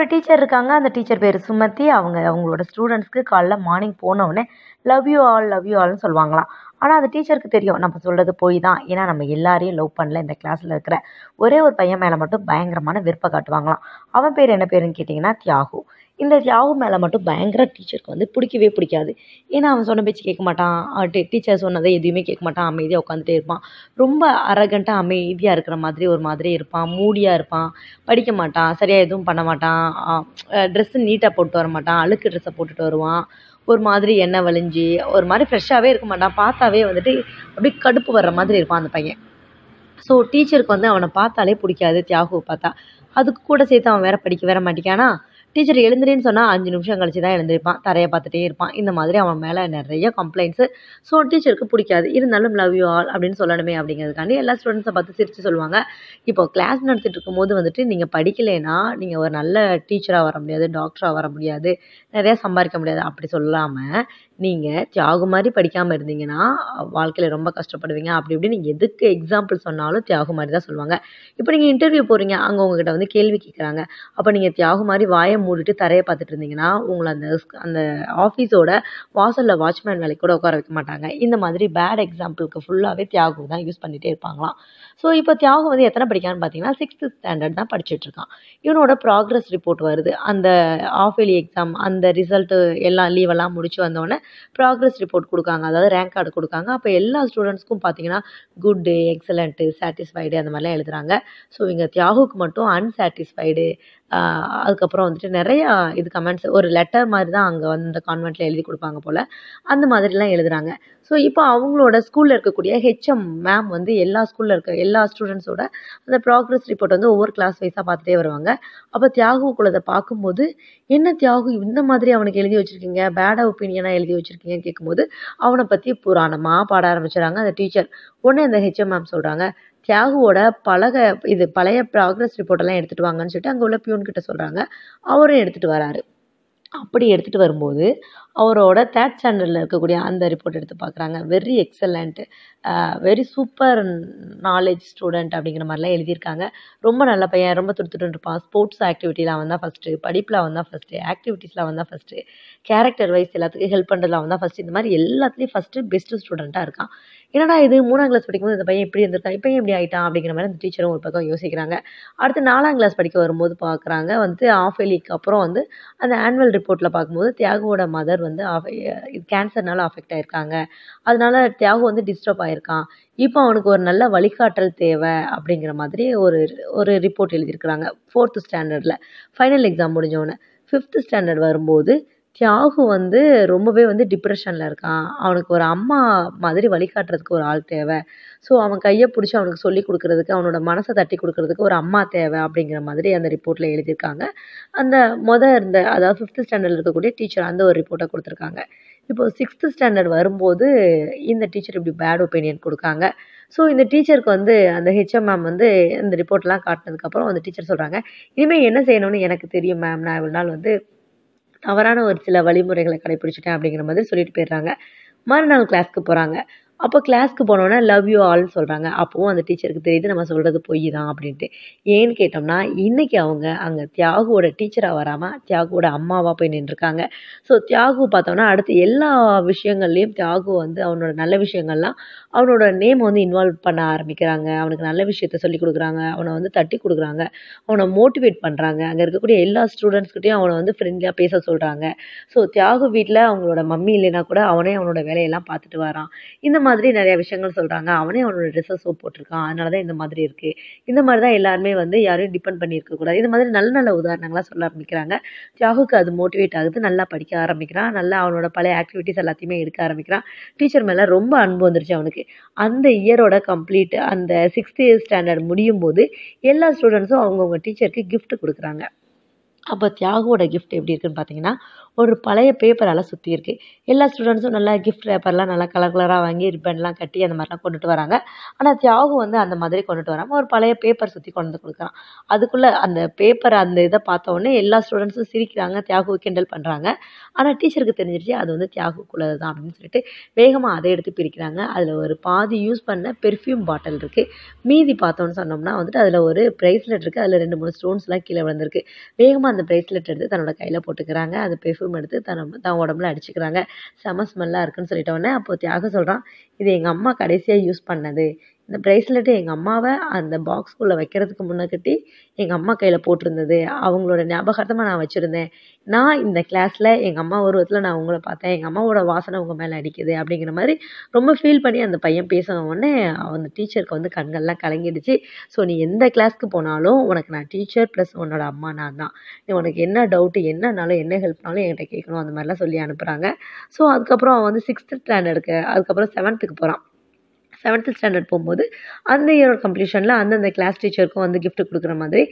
ஒரு டீச்சர் இருக்காங்க அந்த டீச்சர் பேர் சுமதி அவங்க அவங்களோட ஸ்டூடெண்ட்ஸ்க்கு காலைல மார்னிங் போனவுடனே love you all love you ஆல்னு சொல்லுவாங்களாம் ஆனால் அந்த டீச்சருக்கு தெரியும் நம்ம சொல்கிறது போய் தான் ஏன்னா நம்ம எல்லாரையும் லவ் பண்ணல இந்த கிளாஸில் இருக்கிற ஒரே ஒரு பையன் மேலே மட்டும் பயங்கரமான விருப்பம் காட்டுவாங்களாம் அவன் பேர் என்ன பேருன்னு கேட்டிங்கன்னா தியாகு இந்த ஜாவு மேலே மட்டும் பயங்கர டீச்சருக்கு வந்து பிடிக்கவே பிடிக்காது ஏன்னா அவன் சொன்ன பேச்சு கேட்க மாட்டான் டீச்சர் சொன்னதை எதுவுமே கேட்க மாட்டான் அமைதியாக உட்காந்துட்டே இருப்பான் ரொம்ப அரகண்ட்டாக அமைதியாக இருக்கிற மாதிரி ஒரு மாதிரி இருப்பான் மூடியாக இருப்பான் படிக்க மாட்டான் சரியாக எதுவும் பண்ண மாட்டான் ட்ரெஸ்ஸு நீட்டாக போட்டு வர மாட்டான் அழுக்கு ட்ரெஸ்ஸை போட்டுட்டு வருவான் ஒரு மாதிரி எண்ணெய் வலிஞ்சு ஒரு மாதிரி ஃப்ரெஷ்ஷாகவே இருக்க மாட்டான் பார்த்தாவே வந்துட்டு அப்படியே கடுப்பு வர்ற மாதிரி இருப்பான் அந்த பையன் ஸோ டீச்சருக்கு வந்து அவனை பார்த்தாலே பிடிக்காது தியாகுவை பார்த்தா அதுக்கு கூட சேர்த்து அவன் வேற படிக்க வேற மாட்டேங்கானா டீச்சர் எழுந்துரின்னு சொன்னால் அஞ்சு நிமிஷம் கழிச்சு தான் எழுந்திருப்பான் தரையை பார்த்துட்டே இருப்பான் இந்த மாதிரி அவன் மேலே நிறைய கம்ப்ளைண்ட்ஸு ஸோ டீச்சருக்கு பிடிக்காது இருந்தாலும் லவ் யூ ஆல் அப்படின்னு சொல்லணுமே அப்படிங்கிறதுக்காண்டி எல்லா ஸ்டூடெண்ட்ஸை பார்த்து சிரித்து சொல்லுவாங்க இப்போ கிளாஸ் நடத்திட்டு இருக்கும்போது வந்துட்டு நீங்கள் படிக்கலைன்னா நீங்கள் ஒரு நல்ல டீச்சராக வர முடியாது டாக்டராக வர முடியாது நிறையா சம்பாதிக்க முடியாது அப்படி சொல்லாமல் நீங்கள் தியாகு மாதிரி படிக்காமல் இருந்தீங்கன்னா வாழ்க்கையில் ரொம்ப கஷ்டப்படுவீங்க அப்படி இப்படி நீங்கள் எதுக்கு எக்ஸாம்பிள் சொன்னாலும் தியாகு மாதிரி தான் சொல்லுவாங்க இப்போ நீங்கள் இன்டர்வியூ போகிறீங்க அங்கே உங்ககிட்ட வந்து கேள்வி கேட்குறாங்க அப்போ நீங்கள் தியாகு மாதிரி வாயை மூடிட்டு தரையை பார்த்துட்டு இருந்தீங்கன்னா உங்களை அந்த அந்த ஆஃபீஸோட வாசலில் வாட்ச்மேன் வேலைக்கு கூட உட்கார வைக்க மாட்டாங்க இந்த மாதிரி பேட் எக்ஸாம்பிளுக்கு ஃபுல்லாகவே தியாகு தான் யூஸ் பண்ணிகிட்டே இருப்பாங்களாம் ஸோ இப்போ தியாகு வந்து எத்தனை படிக்கான்னு பார்த்தீங்கன்னா சிக்ஸ்த்து ஸ்டாண்டர்ட் தான் படிச்சுட்ருக்கான் இவனோட ப்ராக்ரஸ் ரிப்போர்ட் வருது அந்த ஆஃப் எக்ஸாம் அந்த ரிசல்ட்டு எல்லாம் லீவெல்லாம் முடிச்சு வந்தோடனே ப்ராக்ரஸ் ரிப்போர்ட் கொடுக்காங்க அதாவது ரேங்க் கார்டு கொடுக்காங்க அப்போ எல்லா ஸ்டூடெண்ட்ஸ்க்கும் பார்த்தீங்கன்னா குட் டே எக்ஸலண்ட்டு சாட்டிஸ்ஃபைடு அந்த மாதிரிலாம் எழுதுகிறாங்க ஸோ இங்கே தியாகுக்கு மட்டும் அன்சாட்டிஸ்ஃபைடு அதுக்கப்புறம் வந்துட்டு நிறையா இது கமெண்ட்ஸ் ஒரு லெட்டர் மாதிரி தான் அங்கே வந்து அந்த கான்வெண்ட்டில் எழுதி கொடுப்பாங்க போல் அந்த மாதிரிலாம் எழுதுகிறாங்க ஸோ இப்போ அவங்களோட ஸ்கூலில் இருக்கக்கூடிய ஹெச்எம் மேம் வந்து எல்லா ஸ்கூலில் இருக்க எல்லா ஸ்டூடெண்ட்ஸோட அந்த ப்ராக்ரஸ் ரிப்போர்ட் வந்து ஒவ்வொரு கிளாஸ் வைஸாக பார்த்துட்டே வருவாங்க அப்போ தியாகுக்குள்ளதை பார்க்கும்போது என்ன தியாகு இந்த மாதிரி அவனுக்கு எழுதி வச்சுருக்கீங்க பேடாக ஒப்பீனியனாக எழுதி வச்சுருக்கீங்கன்னு கேட்கும்போது அவனை பற்றி புராணமாக பாட ஆரம்பிச்சிடறாங்க அந்த டீச்சர் உடனே அந்த ஹெச்எம் மேம் சொல்கிறாங்க தியாகுவோட பழக இது பழைய ப்ராக்ரஸ் ரிப்போர்ட்டெல்லாம் எடுத்துட்டு வாங்கன்னு சொல்லிட்டு அங்கே உள்ள பியூன் கிட்ட சொல்கிறாங்க அவரும் எடுத்துகிட்டு வராரு அப்படி எடுத்துகிட்டு வரும்போது அவரோட தேர்ட் ஸ்டாண்டர்டில் இருக்கக்கூடிய அந்த ரிப்போர்ட் எடுத்து பார்க்குறாங்க very excellent very super knowledge student அப்படிங்கிற மாதிரிலாம் எழுதியிருக்காங்க ரொம்ப நல்ல பையன் ரொம்ப துடுத்துட்டு இருப்பான் ஸ்போர்ட்ஸ் ஆக்டிவிட்டியில் அவன் தான் ஃபஸ்ட்டு படிப்பில் அவன் தான் ஃபஸ்ட்டு ஆக்டிவிட்டீஸில் அவன் தான் ஃபஸ்ட்டு கேரக்டர் வைஸ் எல்லாத்துக்கும் ஹெல்ப் பண்ணுறதுல அவன் தான் ஃபஸ்ட்டு இந்த மாதிரி எல்லாத்துலேயும் ஃபஸ்ட்டு பெஸ்ட்டு ஸ்டூடெண்ட்டாக இருக்கான் என்னடா இது மூணாம் கிளாஸ் படிக்கும்போது இந்த பையன் இப்படி இருந்திருக்கா இப்போ இப்படி ஆகிட்டான் அப்படிங்கிற மாதிரி அந்த டீச்சரும் ஒரு பக்கம் யோசிக்கிறாங்க அடுத்து நாலாம் கிளாஸ் படிக்க வரும்போது பார்க்குறாங்க வந்து ஆஃப் இயர்லிக்கு அப்புறம் வந்து அந்த ஆனுவல் ரிப்போர்ட்டில் பார்க்கும்போது தியாகோட மதர் டாக்டர் வந்து இது கேன்சர்னால் அஃபெக்ட் ஆகிருக்காங்க அதனால தியாகு வந்து டிஸ்டர்ப் ஆயிருக்கான் இப்போ அவனுக்கு ஒரு நல்ல வழிகாட்டல் தேவை அப்படிங்கிற மாதிரி ஒரு ஒரு ரிப்போர்ட் எழுதியிருக்கிறாங்க ஃபோர்த்து ஸ்டாண்டர்டில் ஃபைனல் எக்ஸாம் முடிஞ்சோடனே ஃபிஃப்த்து ஸ்டாண்டர்ட் வரும்போது தியாகு வந்து ரொம்பவே வந்து டிப்ரெஷனில் இருக்கான் அவனுக்கு ஒரு அம்மா மாதிரி வழிகாட்டுறதுக்கு ஒரு ஆள் தேவை ஸோ அவன் கையை பிடிச்சி அவனுக்கு சொல்லிக் கொடுக்குறதுக்கு அவனோட மனசை தட்டி கொடுக்குறதுக்கு ஒரு அம்மா தேவை அப்படிங்கிற மாதிரி அந்த ரிப்போர்ட்டில் எழுதியிருக்காங்க அந்த மொதல் இருந்த அதாவது ஃபிஃப்த்து ஸ்டாண்டர்டில் இருக்கக்கூடிய டீச்சர் அந்த ஒரு ரிப்போர்ட்டை கொடுத்துருக்காங்க இப்போது சிக்ஸ்த்து ஸ்டாண்டர்ட் வரும்போது இந்த டீச்சர் இப்படி பேட் ஒப்பீனியன் கொடுக்காங்க ஸோ இந்த டீச்சருக்கு வந்து அந்த ஹெச்எம் மேம் வந்து இந்த ரிப்போர்ட்லாம் காட்டினதுக்கப்புறம் அந்த டீச்சர் சொல்கிறாங்க இனிமேல் என்ன செய்யணும்னு எனக்கு தெரியும் மேம் நான் இவ்வளோ நாள் வந்து தவறான ஒரு சில வழிமுறைகளை கடைப்பிடிச்சிட்டேன் அப்படிங்கிற மாதிரி சொல்லிட்டு போயிடுறாங்க மறுநாள் கிளாஸ்க்கு போகிறாங்க அப்போ கிளாஸ்க்கு போனோடனே லவ் யூ ஆல் சொல்கிறாங்க அப்பவும் அந்த டீச்சருக்கு தெரியுது நம்ம சொல்கிறது பொய் தான் அப்படின்ட்டு ஏன்னு கேட்டோம்னா இன்றைக்கி அவங்க அங்கே தியாகுவோட டீச்சராக வராமல் தியாகுவோட அம்மாவாக போய் நின்றுருக்காங்க ஸோ தியாகு பார்த்தோம்னா அடுத்து எல்லா விஷயங்கள்லேயும் தியாகு வந்து அவனோட நல்ல விஷயங்கள்லாம் அவனோட நேம் வந்து இன்வால்வ் பண்ண ஆரம்பிக்கிறாங்க அவனுக்கு நல்ல விஷயத்த சொல்லி கொடுக்குறாங்க அவனை வந்து தட்டி கொடுக்குறாங்க அவனை மோட்டிவேட் பண்ணுறாங்க அங்கே இருக்கக்கூடிய எல்லா ஸ்டூடெண்ட்ஸ்கிட்டையும் அவனை வந்து ஃப்ரெண்ட்லியாக பேச சொல்கிறாங்க ஸோ தியாகு வீட்டில் அவங்களோட மம்மி இல்லைன்னா கூட அவனே அவனோட வேலையெல்லாம் பார்த்துட்டு வரான் இந்த மாதிரி மாதிரி நிறையா விஷயங்கள் சொல்கிறாங்க அவனே அவனோட ட்ரெஸ்ஸை சோப் போட்டிருக்கான் அதனால தான் இந்த மாதிரி இருக்குது இந்த மாதிரி தான் எல்லாருமே வந்து யாரையும் டிபெண்ட் பண்ணி இருக்கக்கூடாது இந்த மாதிரி நல்ல நல்ல உதாரணங்களாக சொல்ல ஆரம்பிக்கிறாங்க தியாகுக்கு அது மோட்டிவேட் ஆகுது நல்லா படிக்க ஆரம்பிக்கிறான் நல்லா அவனோட பழைய ஆக்டிவிட்டிஸ் எல்லாத்தையுமே எடுக்க ஆரம்பிக்கிறான் டீச்சர் மேலே ரொம்ப அன்பு வந்துருச்சு அவனுக்கு அந்த இயரோட கம்ப்ளீட் அந்த சிக்ஸ்த் இயர் ஸ்டாண்டர்ட் முடியும் போது எல்லா ஸ்டூடெண்ட்ஸும் அவங்கவுங்க டீச்சருக்கு கிஃப்ட் கொடுக்குறாங்க அப்போ தியாகுவோட கிஃப்ட் எப்படி இருக்குன்னு பார்த்தீங்கன்னா ஒரு பழைய பேப்பரால் சுற்றி இருக்குது எல்லா ஸ்டூடெண்ட்ஸும் நல்லா கிஃப்ட் பேப்பர்லாம் நல்லா கலர் கலராக வாங்கி ரிப்பன்லாம் கட்டி அந்த மாதிரிலாம் கொண்டுட்டு வராங்க ஆனால் தியாகு வந்து அந்த மாதிரி கொண்டுட்டு வராமல் ஒரு பழைய பேப்பர் சுற்றி கொண்டு வந்து கொடுக்குறான் அதுக்குள்ளே அந்த பேப்பர் அந்த இதை பார்த்தோன்னே எல்லா ஸ்டூடெண்ட்ஸும் சிரிக்கிறாங்க தியாகு கிண்டல் பண்ணுறாங்க ஆனால் டீச்சருக்கு தெரிஞ்சிருச்சு அது வந்து தியாகுக்குள்ளது தான் அப்படின்னு சொல்லிட்டு வேகமாக அதை எடுத்து பிரிக்கிறாங்க அதில் ஒரு பாதி யூஸ் பண்ண பெர்ஃப்யூம் பாட்டில் இருக்குது மீதி பார்த்தோன்னு சொன்னோம்னா வந்துட்டு அதில் ஒரு ப்ரைஸ்லெட் இருக்குது அதில் ரெண்டு மூணு ஸ்டோன்ஸ்லாம் கீழே விழுந்திருக்கு வேகமாக அந்த ப்ரைஸ்லெட் எடுத்து தன்னோட கையில் போட்டுக்கிறாங்க அது பெர்ஃப்யூம் யூனிஃபார்ம் எடுத்து தன் தன் உடம்புல அடிச்சுக்கிறாங்க செம ஸ்மெல்லாக இருக்குன்னு உடனே அப்போ தியாக சொல்கிறான் இது எங்கள் அம்மா கடைசியாக யூஸ் பண்ணது அந்த ப்ரைஸ்லெட்டு எங்கள் அம்மாவை அந்த பாக்ஸ்குள்ளே வைக்கிறதுக்கு முன்னக்கட்டி எங்கள் அம்மா கையில் போட்டிருந்தது அவங்களோட ஞாபகார்த்தமாக நான் வச்சுருந்தேன் நான் இந்த கிளாஸில் எங்கள் அம்மா உருவத்தில் நான் உங்களை பார்த்தேன் எங்கள் அம்மாவோட வாசனை உங்கள் மேலே அடிக்குது அப்படிங்கிற மாதிரி ரொம்ப ஃபீல் பண்ணி அந்த பையன் பேசினவுடனே அந்த டீச்சருக்கு வந்து கண்கள்லாம் கலங்கிடுச்சு ஸோ நீ எந்த கிளாஸ்க்கு போனாலும் உனக்கு நான் டீச்சர் ப்ளஸ் உன்னோட அம்மா நான் தான் நீ உனக்கு என்ன டவுட்டு என்னனாலும் என்ன ஹெல்ப்னாலும் என்கிட்ட கேட்கணும் அந்த மாதிரிலாம் சொல்லி அனுப்புகிறாங்க ஸோ அதுக்கப்புறம் அவன் வந்து சிக்ஸ்த்து ஸ்டாண்டர்டுக்கு அதுக்கப்புறம் செவன்த்துக்கு போகிறான் செவன்த்து ஸ்டாண்டர்ட் போகும்போது அந்த இயரோட கம்ப்ளீஷனில் அந்தந்த கிளாஸ் டீச்சருக்கும் வந்து கிஃப்ட் கொடுக்குற மாதிரி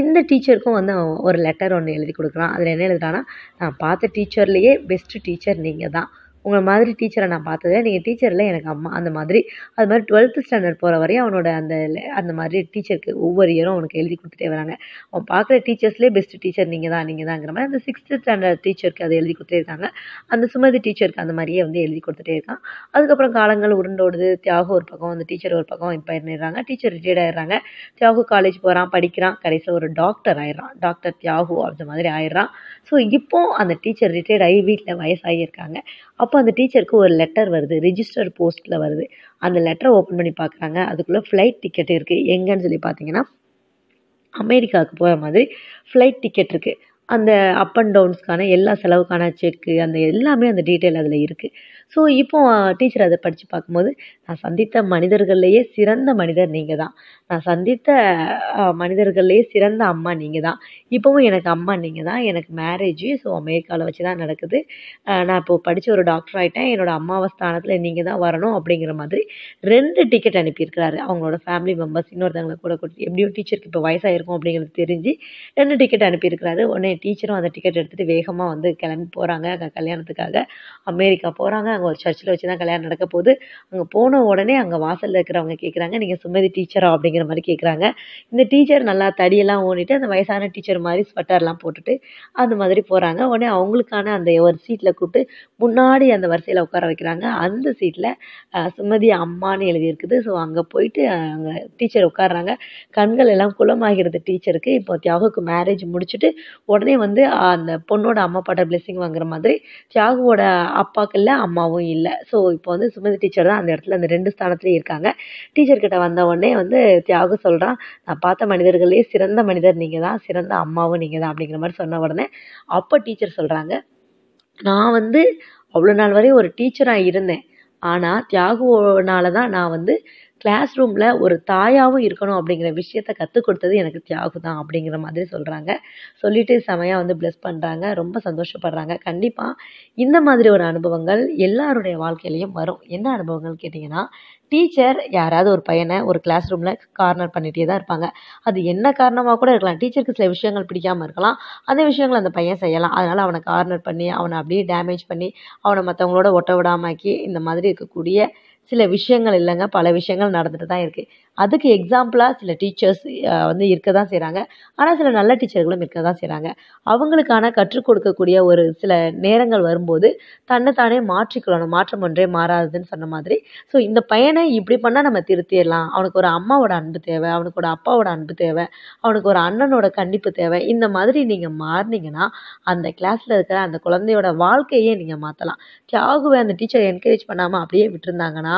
இந்த டீச்சருக்கும் வந்து ஒரு லெட்டர் ஒன்று எழுதி கொடுக்குறான் அதில் என்ன எழுதுறான்னா நான் பார்த்த டீச்சர்லேயே பெஸ்ட்டு டீச்சர் நீங்கள் தான் உங்களை மாதிரி டீச்சரை நான் பார்த்ததே நீங்கள் டீச்சர் இல்லை எனக்கு அம்மா அந்த மாதிரி அது மாதிரி டுவெல்த்து ஸ்டாண்டர்ட் போகிற வரையும் அவனோட அந்த அந்த மாதிரி டீச்சருக்கு ஒவ்வொரு இயரும் அவனுக்கு எழுதி கொடுத்துட்டே வராங்க அவன் பார்க்குற டீச்சர்ஸ்லேயே பெஸ்ட்டு டீச்சர் நீங்கள் தான் நீங்கள் தாங்கிற மாதிரி அந்த சிக்ஸ்த்து ஸ்டாண்டர்ட் டீச்சருக்கு அதை எழுதி கொடுத்துருக்காங்க இருக்காங்க அந்த சுமதி டீச்சருக்கு அந்த மாதிரியே வந்து எழுதி கொடுத்துட்டே இருக்கான் அதுக்கப்புறம் காலங்கள் உருண்டோடுது தியாகம் ஒரு பக்கம் அந்த டீச்சர் ஒரு பக்கம் இப்போ பண்ணிடுறாங்க டீச்சர் ரிட்டையர்ட் ஆயிடுறாங்க தியாகு காலேஜ் போகிறான் படிக்கிறான் கடைசியில் ஒரு டாக்டர் ஆயிடுறான் டாக்டர் தியாகு அந்த மாதிரி ஆயிடுறான் ஸோ இப்போ அந்த டீச்சர் ரிட்டையர்ட் ஆகி வீட்டில் வயசாகி இருக்காங்க அப்போ அந்த டீச்சருக்கு ஒரு லெட்டர் வருது ரிஜிஸ்டர் போஸ்ட்டில் வருது அந்த லெட்டரை ஓப்பன் பண்ணி பார்க்குறாங்க அதுக்குள்ளே ஃப்ளைட் டிக்கெட் இருக்குது எங்கேன்னு சொல்லி பார்த்தீங்கன்னா அமெரிக்காவுக்கு போகிற மாதிரி ஃப்ளைட் டிக்கெட் இருக்குது அந்த அப் அண்ட் டவுன்ஸ்க்கான எல்லா செலவுக்கான செக்கு அந்த எல்லாமே அந்த டீட்டெயில் அதில் இருக்குது ஸோ இப்போது டீச்சர் அதை படித்து பார்க்கும்போது நான் சந்தித்த மனிதர்கள்லேயே சிறந்த மனிதர் நீங்கள் தான் நான் சந்தித்த மனிதர்கள்லேயே சிறந்த அம்மா நீங்கள் தான் இப்போவும் எனக்கு அம்மா நீங்கள் தான் எனக்கு மேரேஜு ஸோ அமெரிக்காவில் வச்சு தான் நடக்குது நான் இப்போது படித்து ஒரு டாக்டர் ஆகிட்டேன் என்னோடய அம்மாவை ஸ்தானத்தில் நீங்கள் தான் வரணும் அப்படிங்கிற மாதிரி ரெண்டு டிக்கெட் அனுப்பியிருக்கிறாரு அவங்களோட ஃபேமிலி மெம்பர்ஸ் இன்னொருத்தவங்களை கூட கொடுத்து எப்படியும் டீச்சருக்கு இப்போ வயசாகிருக்கும் அப்படிங்கிறது தெரிஞ்சு ரெண்டு டிக்கெட் அனுப்பியிருக்கிறாரு உடனே டீச்சரும் அந்த டிக்கெட் எடுத்துகிட்டு வேகமாக வந்து கிளம்பி போகிறாங்க கல்யாணத்துக்காக அமெரிக்கா போகிறாங்க நாங்கள் ஒரு சர்ச்சில் வச்சு தான் கல்யாணம் நடக்க போகுது அங்கே போன உடனே அங்கே வாசலில் இருக்கிறவங்க கேட்குறாங்க நீங்கள் சுமதி டீச்சரா அப்படிங்கிற மாதிரி கேட்குறாங்க இந்த டீச்சர் நல்லா தடியெல்லாம் ஓடிட்டு அந்த வயசான டீச்சர் மாதிரி ஸ்வெட்டர்லாம் போட்டுட்டு அந்த மாதிரி போகிறாங்க உடனே அவங்களுக்கான அந்த ஒரு சீட்டில் கூப்பிட்டு முன்னாடி அந்த வரிசையில் உட்கார வைக்கிறாங்க அந்த சீட்டில் சுமதி அம்மான்னு எழுதியிருக்குது ஸோ அங்கே போயிட்டு அங்கே டீச்சர் உட்காடுறாங்க கண்கள் எல்லாம் குளமாகிறது டீச்சருக்கு இப்போ தியாகுக்கு மேரேஜ் முடிச்சுட்டு உடனே வந்து அந்த பொண்ணோட அம்மா பாட்ட பிளெஸிங் வாங்குற மாதிரி தியாகுவோட அப்பாக்கள்ல அம்மா அம்மாவும் இல்லை ஸோ இப்போ வந்து சுமதி டீச்சர் தான் அந்த இடத்துல அந்த ரெண்டு ஸ்தானத்துலேயும் இருக்காங்க டீச்சர்கிட்ட வந்த உடனே வந்து தியாகு சொல்கிறான் நான் பார்த்த மனிதர்களே சிறந்த மனிதர் நீங்கள் தான் சிறந்த அம்மாவும் நீங்கள் தான் அப்படிங்கிற மாதிரி சொன்ன உடனே அப்போ டீச்சர் சொல்கிறாங்க நான் வந்து அவ்வளோ நாள் வரையும் ஒரு டீச்சராக இருந்தேன் ஆனால் தியாகுனால தான் நான் வந்து கிளாஸ் ரூமில் ஒரு தாயாகவும் இருக்கணும் அப்படிங்கிற விஷயத்த கற்றுக் கொடுத்தது எனக்கு தியாகு தான் அப்படிங்கிற மாதிரி சொல்கிறாங்க சொல்லிட்டு செமையாக வந்து ப்ளஸ் பண்ணுறாங்க ரொம்ப சந்தோஷப்படுறாங்க கண்டிப்பாக இந்த மாதிரி ஒரு அனுபவங்கள் எல்லாருடைய வாழ்க்கையிலையும் வரும் என்ன அனுபவங்கள் கேட்டிங்கன்னா டீச்சர் யாராவது ஒரு பையனை ஒரு கிளாஸ் ரூமில் கார்னர் பண்ணிகிட்டே தான் இருப்பாங்க அது என்ன காரணமாக கூட இருக்கலாம் டீச்சருக்கு சில விஷயங்கள் பிடிக்காமல் இருக்கலாம் அந்த விஷயங்களை அந்த பையன் செய்யலாம் அதனால் அவனை கார்னர் பண்ணி அவனை அப்படியே டேமேஜ் பண்ணி அவனை மற்றவங்களோட ஒட்ட ஆக்கி இந்த மாதிரி இருக்கக்கூடிய சில விஷயங்கள் இல்லைங்க பல விஷயங்கள் நடந்துட்டு தான் இருக்குது அதுக்கு எக்ஸாம்பிளாக சில டீச்சர்ஸ் வந்து இருக்க தான் செய்கிறாங்க ஆனால் சில நல்ல டீச்சர்களும் இருக்க தான் செய்கிறாங்க அவங்களுக்கான கற்றுக் கொடுக்கக்கூடிய ஒரு சில நேரங்கள் வரும்போது தன்னைத்தானே மாற்றிக்கொள்ளணும் மாற்றம் ஒன்றே மாறாதுன்னு சொன்ன மாதிரி ஸோ இந்த பையனை இப்படி பண்ணால் நம்ம திருத்திடலாம் அவனுக்கு ஒரு அம்மாவோட அன்பு தேவை அவனுக்கு ஒரு அப்பாவோட அன்பு தேவை அவனுக்கு ஒரு அண்ணனோட கண்டிப்பு தேவை இந்த மாதிரி நீங்கள் மாறினீங்கன்னா அந்த கிளாஸில் இருக்கிற அந்த குழந்தையோட வாழ்க்கையே நீங்கள் மாற்றலாம் தியாகுவே அந்த டீச்சர் என்கரேஜ் பண்ணாமல் அப்படியே விட்டுருந்தாங்கன்னா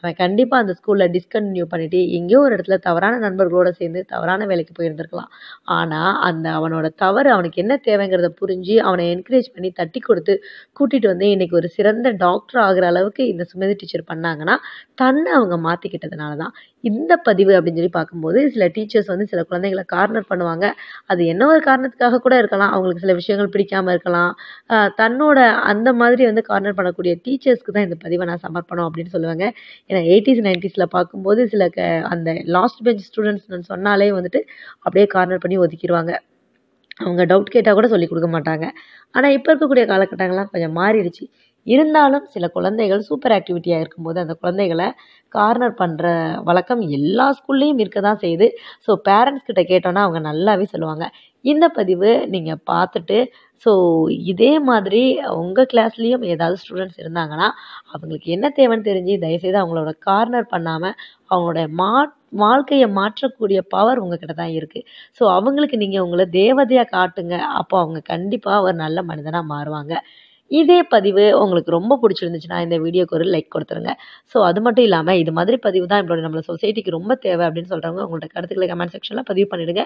அவன் கண்டிப்பாக அந்த ஸ்கூலில் டிஸ்கன்டினியூ பண்ணிவிட்டு எங்கேயோ ஒரு இடத்துல தவறான நண்பர்களோடு சேர்ந்து தவறான வேலைக்கு போயிருந்திருக்கலாம் ஆனால் அந்த அவனோட தவறு அவனுக்கு என்ன தேவைங்கிறத புரிஞ்சு அவனை என்கரேஜ் பண்ணி தட்டி கொடுத்து கூட்டிகிட்டு வந்து இன்றைக்கி ஒரு சிறந்த டாக்டர் ஆகிற அளவுக்கு இந்த சுமதி டீச்சர் பண்ணாங்கன்னா தன்னை அவங்க மாற்றிக்கிட்டதுனால தான் இந்த பதிவு அப்படின்னு சொல்லி பார்க்கும்போது சில டீச்சர்ஸ் வந்து சில குழந்தைகளை கார்னர் பண்ணுவாங்க அது என்ன ஒரு காரணத்துக்காக கூட இருக்கலாம் அவங்களுக்கு சில விஷயங்கள் பிடிக்காமல் இருக்கலாம் தன்னோட அந்த மாதிரி வந்து கார்னர் பண்ணக்கூடிய டீச்சர்ஸ்க்கு தான் இந்த பதிவை நான் சமர்ப்பணம் அப்படின்னு சொல்லுவாங்க ஏன்னா எயிட்டிஸ் நைன்டிஸில் பார்க்கும்போது சில க அந்த லாஸ்ட் பெஞ்ச் ஸ்டூடெண்ட்ஸ்னு சொன்னாலே வந்துட்டு அப்படியே கார்னர் பண்ணி ஒதுக்கிடுவாங்க அவங்க டவுட் கேட்டால் கூட சொல்லிக் கொடுக்க மாட்டாங்க ஆனால் இப்போ இருக்கக்கூடிய காலகட்டங்கள்லாம் கொஞ்சம் மாறிடுச்சு இருந்தாலும் சில குழந்தைகள் சூப்பர் ஆக்டிவிட்டியாக இருக்கும்போது அந்த குழந்தைகளை கார்னர் பண்ணுற வழக்கம் எல்லா ஸ்கூல்லேயும் இருக்க தான் செய்யுது ஸோ பேரண்ட்ஸ் கிட்ட கேட்டோன்னா அவங்க நல்லாவே சொல்லுவாங்க இந்த பதிவு நீங்கள் பார்த்துட்டு ஸோ இதே மாதிரி உங்கள் கிளாஸ்லேயும் ஏதாவது ஸ்டூடெண்ட்ஸ் இருந்தாங்கன்னா அவங்களுக்கு என்ன தேவைன்னு தெரிஞ்சு தயவுசெய்து அவங்களோட கார்னர் பண்ணாமல் அவங்களோட மா வாழ்க்கையை மாற்றக்கூடிய பவர் உங்ககிட்ட தான் இருக்குது ஸோ அவங்களுக்கு நீங்கள் உங்களை தேவதையாக காட்டுங்க அப்போ அவங்க கண்டிப்பாக ஒரு நல்ல மனிதனாக மாறுவாங்க இதே பதிவு உங்களுக்கு ரொம்ப பிடிச்சிருந்துச்சுன்னா இந்த வீடியோக்கு ஒரு லைக் கொடுத்துருங்க ஸோ அது மட்டும் இல்லாமல் இது மாதிரி பதிவு தான் நம்மளோட நம்மளை சொசைட்டிக்கு ரொம்ப தேவை அப்படின்னு சொல்கிறவங்க உங்களோட கருத்துக்களை கமெண்ட் செக்ஷனில் பதிவு பண்ணிவிடுங்க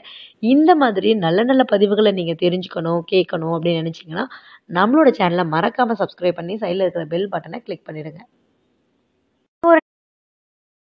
இந்த மாதிரி நல்ல நல்ல பதிவுகளை நீங்கள் தெரிஞ்சுக்கணும் கேட்கணும் அப்படின்னு நினச்சிங்கன்னா நம்மளோட சேனலை மறக்காமல் சப்ஸ்கிரைப் பண்ணி சைடில் இருக்கிற பெல் பட்டனை கிளிக் பண்ணிவிடுங்க